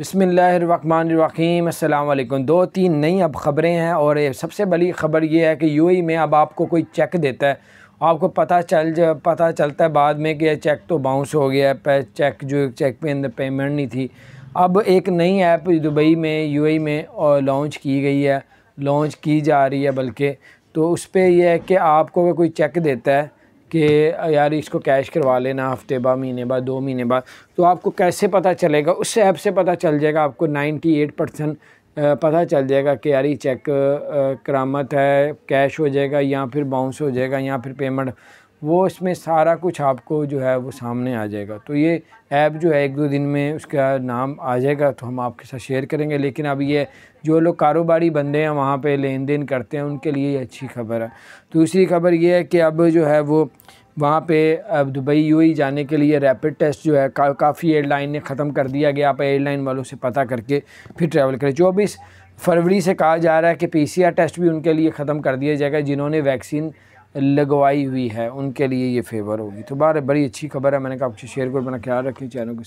बसमीम अल्लाम दो तीन नई अब ख़बरें हैं और सबसे बड़ी ख़बर यह है कि यूएई में अब आपको कोई चेक देता है आपको पता चल पता चलता है बाद में कि चेक तो बाउंस हो गया है चेक जो चेक पे अंदर पेमेंट नहीं थी अब एक नई ऐप दुबई में यूएई में और लॉन्च की गई है लॉन्च की जा रही है बल्कि तो उस पर यह है कि आपको कोई चेक देता है कि यार इसको कैश करवा लेना हफ्ते बाद महीने बाद दो महीने बाद तो आपको कैसे पता चलेगा उस ऐप से पता चल जाएगा आपको 98 परसेंट पता चल जाएगा कि यार ये चेक करामत है कैश हो जाएगा या फिर बाउंस हो जाएगा या फिर पेमेंट वो इसमें सारा कुछ आपको जो है वो सामने आ जाएगा तो ये ऐप जो है एक दो दिन में उसका नाम आ जाएगा तो हम आपके साथ शेयर करेंगे लेकिन अब ये जो लोग कारोबारी बंदे हैं वहाँ पे लेन देन करते हैं उनके लिए ये अच्छी खबर है दूसरी खबर ये है कि अब जो है वो वहाँ पे अब दुबई यू e जाने के लिए रैपिड टेस्ट जो है का, काफ़ी एयरलाइन ने ख़त्म कर दिया गया आप एयरलाइन वालों से पता करके फिर ट्रैवल करें चौबीस फरवरी से कहा जा रहा है कि पी टेस्ट भी उनके लिए ख़त्म कर दिया जाएगा जिन्होंने वैक्सीन लगवाई हुई है उनके लिए ये फेवर होगी तो बार बड़ी अच्छी खबर है मैंने कहा आपसे शेयर को अपना ख्याल रखें चैनल को